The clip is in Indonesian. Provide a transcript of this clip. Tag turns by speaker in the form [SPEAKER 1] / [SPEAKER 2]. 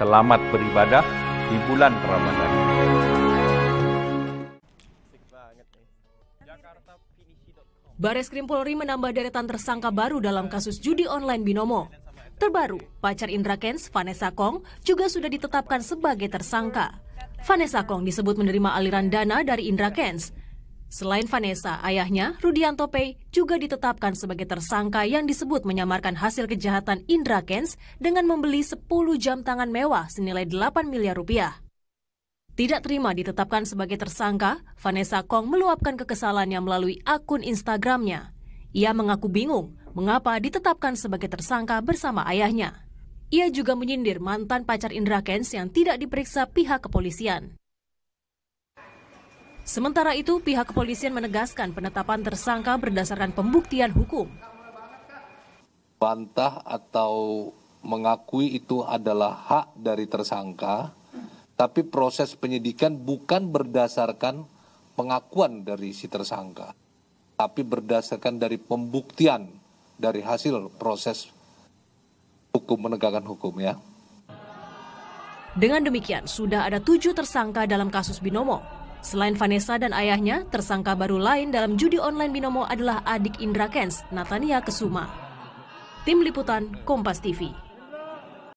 [SPEAKER 1] selamat beribadah di bulan Ramadan.
[SPEAKER 2] Bareskrim Krim Polri menambah deretan tersangka baru dalam kasus judi online Binomo. Terbaru, pacar Indra Kens, Vanessa Kong, juga sudah ditetapkan sebagai tersangka. Vanessa Kong disebut menerima aliran dana dari Indra Kens. Selain Vanessa, ayahnya, Rudianto Pei, juga ditetapkan sebagai tersangka yang disebut menyamarkan hasil kejahatan Indra Kens dengan membeli 10 jam tangan mewah senilai 8 miliar rupiah. Tidak terima ditetapkan sebagai tersangka, Vanessa Kong meluapkan kekesalannya melalui akun Instagramnya. Ia mengaku bingung mengapa ditetapkan sebagai tersangka bersama ayahnya. Ia juga menyindir mantan pacar Indra Kens yang tidak diperiksa pihak kepolisian. Sementara itu, pihak kepolisian menegaskan penetapan tersangka berdasarkan pembuktian hukum.
[SPEAKER 1] Bantah atau mengakui itu adalah hak dari tersangka, tapi proses penyidikan bukan berdasarkan pengakuan dari si tersangka, tapi berdasarkan dari pembuktian dari hasil proses hukum penegakan hukum ya.
[SPEAKER 2] Dengan demikian, sudah ada tujuh tersangka dalam kasus Binomo. Selain Vanessa dan ayahnya, tersangka baru lain dalam judi online binomo adalah adik Indra Kens, Natania Kesuma. Tim Liputan, Kompas TV.